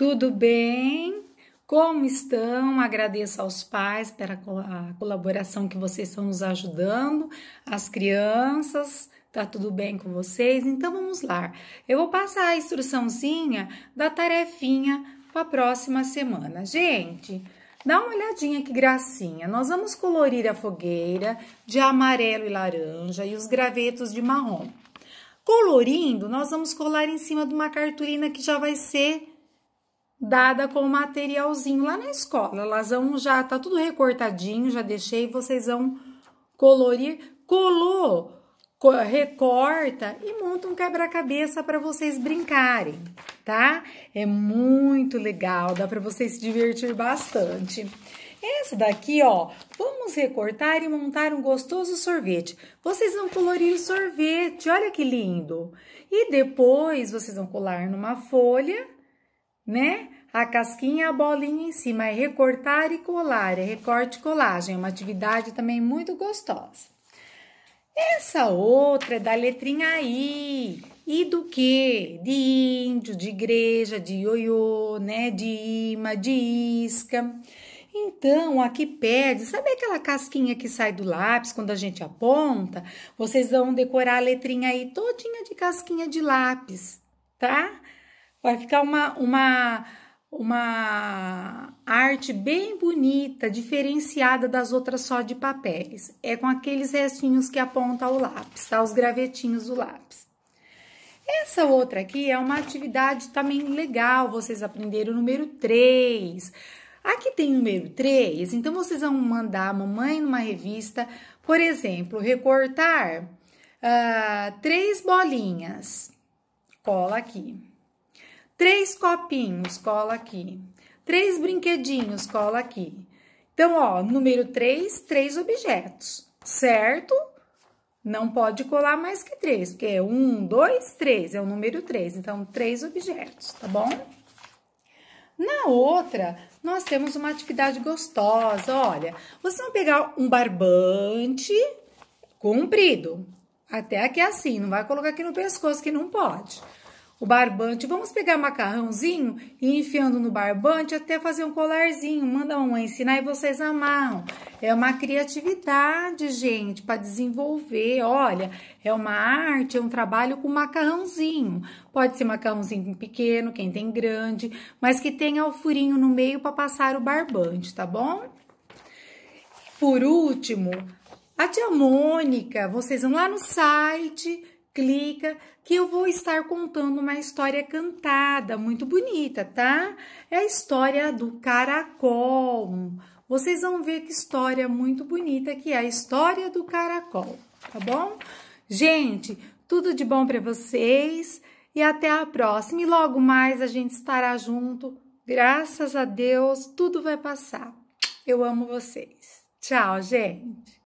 Tudo bem? Como estão? Agradeço aos pais pela colaboração que vocês estão nos ajudando, as crianças. Tá tudo bem com vocês? Então vamos lá. Eu vou passar a instruçãozinha da tarefinha para a próxima semana. Gente, Dá uma olhadinha que gracinha. Nós vamos colorir a fogueira de amarelo e laranja e os gravetos de marrom. Colorindo, nós vamos colar em cima de uma cartolina que já vai ser dada com o materialzinho lá na escola. Elas vão já, tá tudo recortadinho, já deixei, vocês vão colorir. Colou, recorta e monta um quebra-cabeça para vocês brincarem, tá? É muito legal, dá para vocês se divertir bastante. Essa daqui, ó, vamos recortar e montar um gostoso sorvete. Vocês vão colorir o sorvete, olha que lindo. E depois vocês vão colar numa folha né? A casquinha, a bolinha em cima, é recortar e colar, é recorte e colagem, é uma atividade também muito gostosa. Essa outra é da letrinha I, e do que? De índio, de igreja, de ioiô, né? De imã, de isca. Então, aqui pede, sabe aquela casquinha que sai do lápis quando a gente aponta? Vocês vão decorar a letrinha aí todinha de casquinha de lápis, tá? Vai ficar uma, uma, uma arte bem bonita, diferenciada das outras só de papéis. É com aqueles restinhos que aponta o lápis, tá? Os gravetinhos do lápis. Essa outra aqui é uma atividade também legal, vocês aprenderam o número 3. Aqui tem o número 3, então vocês vão mandar a mamãe numa revista, por exemplo, recortar uh, três bolinhas. Cola aqui. Três copinhos, cola aqui. Três brinquedinhos, cola aqui. Então, ó, número três, três objetos, certo? Não pode colar mais que três, porque é um, dois, três, é o número três. Então, três objetos, tá bom? Na outra, nós temos uma atividade gostosa, olha. Vocês vão pegar um barbante comprido, até aqui é assim, não vai colocar aqui no pescoço que não pode o barbante. Vamos pegar macarrãozinho e enfiando no barbante até fazer um colarzinho. Manda a ensinar e vocês amarram. É uma criatividade, gente, para desenvolver. Olha, é uma arte, é um trabalho com macarrãozinho. Pode ser macarrãozinho pequeno, quem tem grande, mas que tenha o furinho no meio para passar o barbante, tá bom? Por último, a tia Mônica, vocês vão lá no site clica que eu vou estar contando uma história cantada, muito bonita, tá? É a história do caracol. Vocês vão ver que história muito bonita que é a história do caracol, tá bom? Gente, tudo de bom para vocês e até a próxima. E logo mais a gente estará junto. Graças a Deus, tudo vai passar. Eu amo vocês. Tchau, gente.